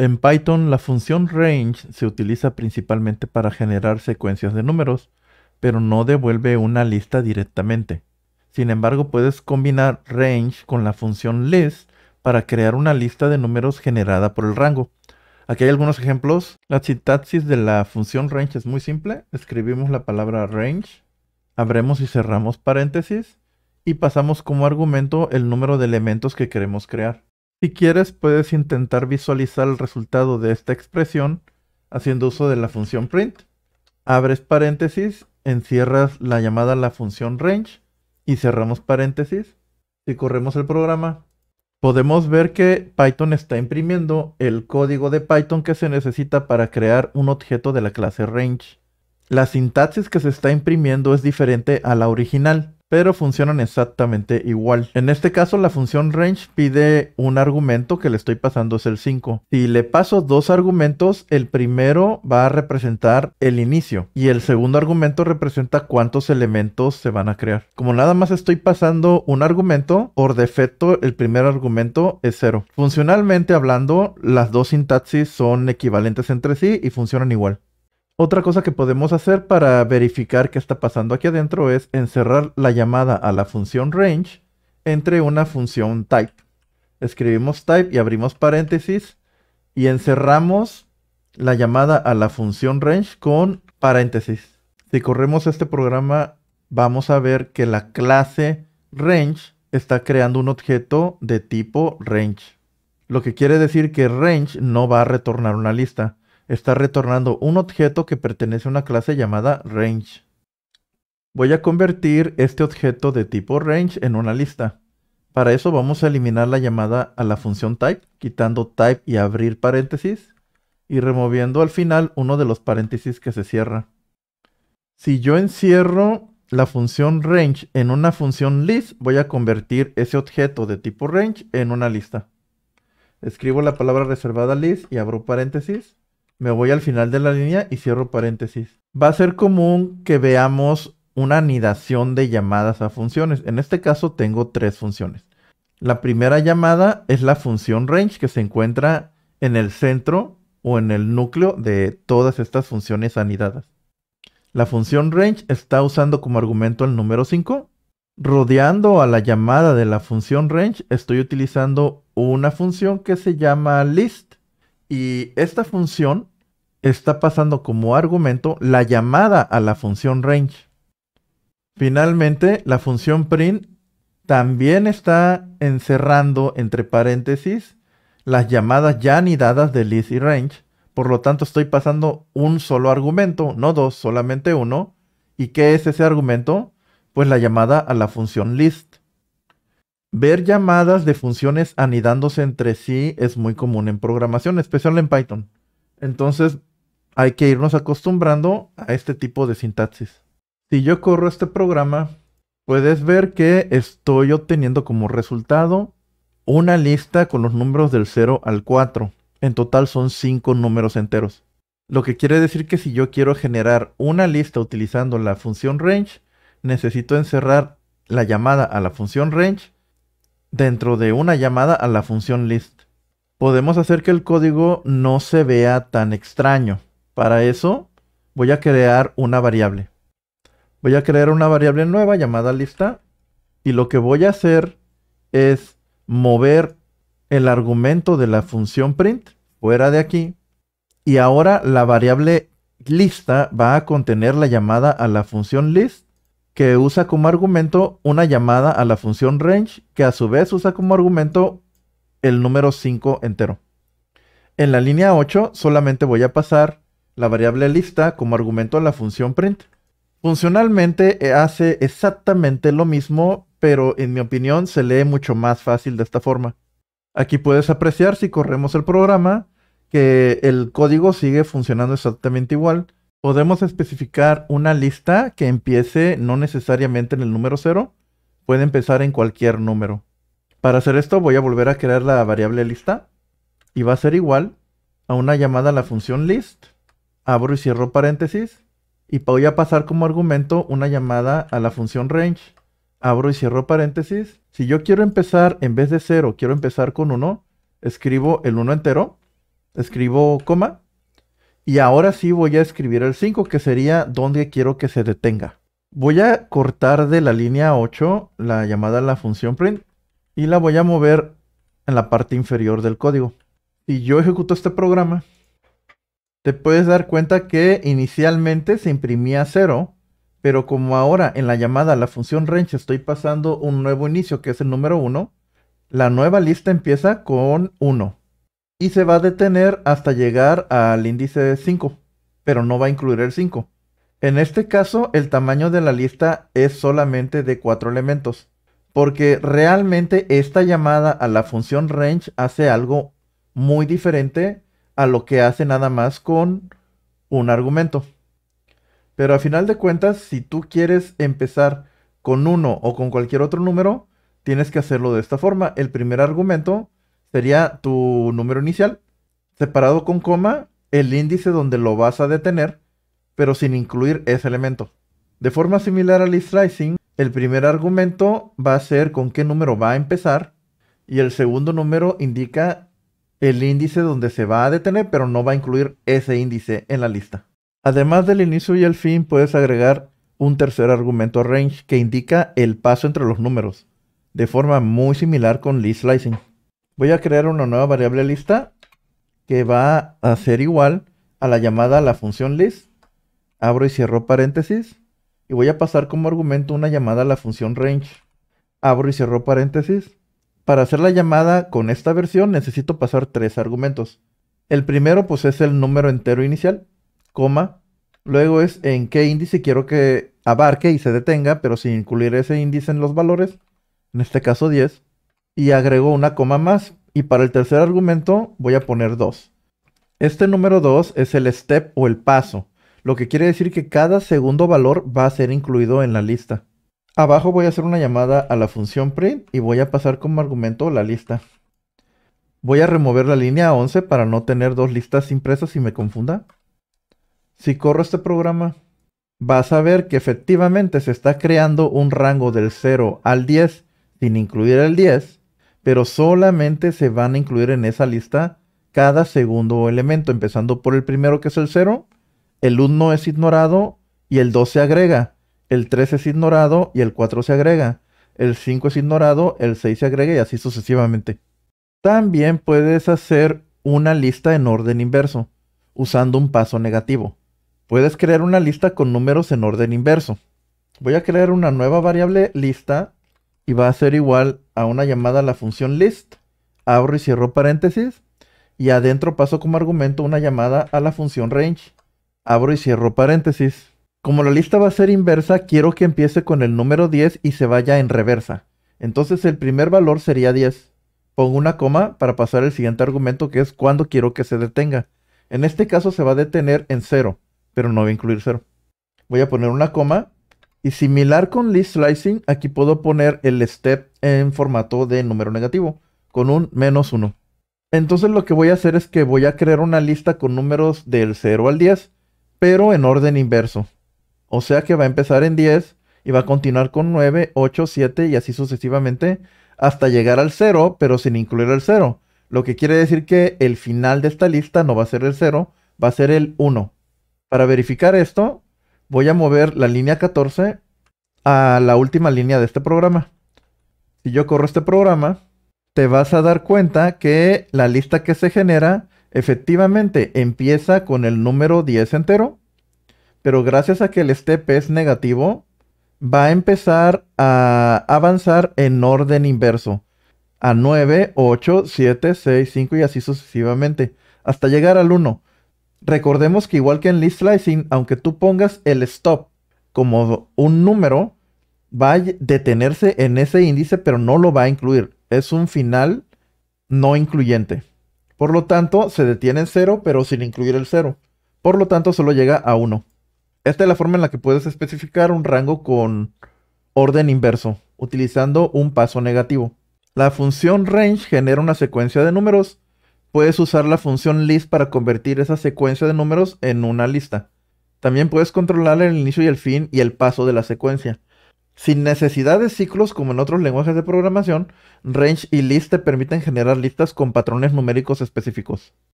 En Python, la función range se utiliza principalmente para generar secuencias de números, pero no devuelve una lista directamente. Sin embargo, puedes combinar range con la función list para crear una lista de números generada por el rango. Aquí hay algunos ejemplos. La sintaxis de la función range es muy simple. Escribimos la palabra range, abremos y cerramos paréntesis y pasamos como argumento el número de elementos que queremos crear. Si quieres, puedes intentar visualizar el resultado de esta expresión haciendo uso de la función print. Abres paréntesis, encierras la llamada a la función range y cerramos paréntesis. Si corremos el programa, podemos ver que Python está imprimiendo el código de Python que se necesita para crear un objeto de la clase range. La sintaxis que se está imprimiendo es diferente a la original pero funcionan exactamente igual. En este caso la función range pide un argumento que le estoy pasando es el 5. Si le paso dos argumentos, el primero va a representar el inicio y el segundo argumento representa cuántos elementos se van a crear. Como nada más estoy pasando un argumento, por defecto el primer argumento es 0. Funcionalmente hablando, las dos sintaxis son equivalentes entre sí y funcionan igual. Otra cosa que podemos hacer para verificar qué está pasando aquí adentro es encerrar la llamada a la función range entre una función type. Escribimos type y abrimos paréntesis y encerramos la llamada a la función range con paréntesis. Si corremos este programa vamos a ver que la clase range está creando un objeto de tipo range. Lo que quiere decir que range no va a retornar una lista está retornando un objeto que pertenece a una clase llamada range. Voy a convertir este objeto de tipo range en una lista. Para eso vamos a eliminar la llamada a la función type, quitando type y abrir paréntesis, y removiendo al final uno de los paréntesis que se cierra. Si yo encierro la función range en una función list, voy a convertir ese objeto de tipo range en una lista. Escribo la palabra reservada list y abro paréntesis me voy al final de la línea y cierro paréntesis. Va a ser común que veamos una anidación de llamadas a funciones. En este caso tengo tres funciones. La primera llamada es la función range que se encuentra en el centro o en el núcleo de todas estas funciones anidadas. La función range está usando como argumento el número 5. Rodeando a la llamada de la función range estoy utilizando una función que se llama list y esta función está pasando como argumento la llamada a la función range. Finalmente, la función print también está encerrando entre paréntesis las llamadas ya anidadas de list y range. Por lo tanto, estoy pasando un solo argumento, no dos, solamente uno. ¿Y qué es ese argumento? Pues la llamada a la función list. Ver llamadas de funciones anidándose entre sí es muy común en programación, especial en Python. Entonces, hay que irnos acostumbrando a este tipo de sintaxis. Si yo corro este programa, puedes ver que estoy obteniendo como resultado una lista con los números del 0 al 4. En total son 5 números enteros. Lo que quiere decir que si yo quiero generar una lista utilizando la función range, necesito encerrar la llamada a la función range dentro de una llamada a la función list. Podemos hacer que el código no se vea tan extraño. Para eso voy a crear una variable. Voy a crear una variable nueva llamada lista y lo que voy a hacer es mover el argumento de la función print fuera de aquí y ahora la variable lista va a contener la llamada a la función list que usa como argumento una llamada a la función range, que a su vez usa como argumento el número 5 entero. En la línea 8 solamente voy a pasar la variable lista como argumento a la función print. Funcionalmente eh, hace exactamente lo mismo, pero en mi opinión se lee mucho más fácil de esta forma. Aquí puedes apreciar si corremos el programa que el código sigue funcionando exactamente igual podemos especificar una lista que empiece no necesariamente en el número 0, puede empezar en cualquier número. Para hacer esto voy a volver a crear la variable lista y va a ser igual a una llamada a la función list, abro y cierro paréntesis y voy a pasar como argumento una llamada a la función range, abro y cierro paréntesis. Si yo quiero empezar en vez de 0, quiero empezar con 1, escribo el 1 entero, escribo coma y ahora sí voy a escribir el 5, que sería donde quiero que se detenga. Voy a cortar de la línea 8 la llamada a la función print y la voy a mover en la parte inferior del código. Y yo ejecuto este programa, te puedes dar cuenta que inicialmente se imprimía 0, pero como ahora en la llamada a la función range estoy pasando un nuevo inicio que es el número 1, la nueva lista empieza con 1 y se va a detener hasta llegar al índice 5, pero no va a incluir el 5. En este caso, el tamaño de la lista es solamente de 4 elementos, porque realmente esta llamada a la función range hace algo muy diferente a lo que hace nada más con un argumento. Pero a final de cuentas, si tú quieres empezar con 1 o con cualquier otro número, tienes que hacerlo de esta forma. El primer argumento sería tu número inicial, separado con coma, el índice donde lo vas a detener, pero sin incluir ese elemento. De forma similar al slicing, el primer argumento va a ser con qué número va a empezar y el segundo número indica el índice donde se va a detener, pero no va a incluir ese índice en la lista. Además del inicio y el fin, puedes agregar un tercer argumento range que indica el paso entre los números, de forma muy similar con list slicing voy a crear una nueva variable lista que va a ser igual a la llamada a la función list. Abro y cierro paréntesis. Y voy a pasar como argumento una llamada a la función range. Abro y cierro paréntesis. Para hacer la llamada con esta versión necesito pasar tres argumentos. El primero pues es el número entero inicial, coma. Luego es en qué índice quiero que abarque y se detenga, pero sin incluir ese índice en los valores. En este caso 10 y agrego una coma más. Y para el tercer argumento voy a poner 2. Este número 2 es el step o el paso, lo que quiere decir que cada segundo valor va a ser incluido en la lista. Abajo voy a hacer una llamada a la función print y voy a pasar como argumento la lista. Voy a remover la línea 11 para no tener dos listas impresas y me confunda. Si corro este programa, vas a ver que efectivamente se está creando un rango del 0 al 10 sin incluir el 10 pero solamente se van a incluir en esa lista cada segundo elemento, empezando por el primero que es el 0, el 1 es ignorado y el 2 se agrega, el 3 es ignorado y el 4 se agrega, el 5 es ignorado, el 6 se agrega y así sucesivamente. También puedes hacer una lista en orden inverso, usando un paso negativo. Puedes crear una lista con números en orden inverso. Voy a crear una nueva variable lista y va a ser igual a una llamada a la función list. Abro y cierro paréntesis y adentro paso como argumento una llamada a la función range. Abro y cierro paréntesis. Como la lista va a ser inversa, quiero que empiece con el número 10 y se vaya en reversa. Entonces el primer valor sería 10. Pongo una coma para pasar el siguiente argumento que es cuando quiero que se detenga. En este caso se va a detener en 0, pero no va a incluir 0. Voy a poner una coma y similar con list slicing, aquí puedo poner el step en formato de número negativo, con un menos 1. Entonces lo que voy a hacer es que voy a crear una lista con números del 0 al 10, pero en orden inverso. O sea que va a empezar en 10 y va a continuar con 9, 8, 7 y así sucesivamente hasta llegar al 0, pero sin incluir el 0. Lo que quiere decir que el final de esta lista no va a ser el 0, va a ser el 1. Para verificar esto, voy a mover la línea 14 a la última línea de este programa. Si yo corro este programa, te vas a dar cuenta que la lista que se genera efectivamente empieza con el número 10 entero, pero gracias a que el step es negativo, va a empezar a avanzar en orden inverso, a 9, 8, 7, 6, 5 y así sucesivamente, hasta llegar al 1 recordemos que igual que en list slicing, aunque tú pongas el stop como un número, va a detenerse en ese índice, pero no lo va a incluir. Es un final no incluyente. Por lo tanto, se detiene en 0, pero sin incluir el 0. Por lo tanto, solo llega a 1. Esta es la forma en la que puedes especificar un rango con orden inverso, utilizando un paso negativo. La función range genera una secuencia de números puedes usar la función list para convertir esa secuencia de números en una lista. También puedes controlar el inicio y el fin y el paso de la secuencia. Sin necesidad de ciclos como en otros lenguajes de programación, range y list te permiten generar listas con patrones numéricos específicos.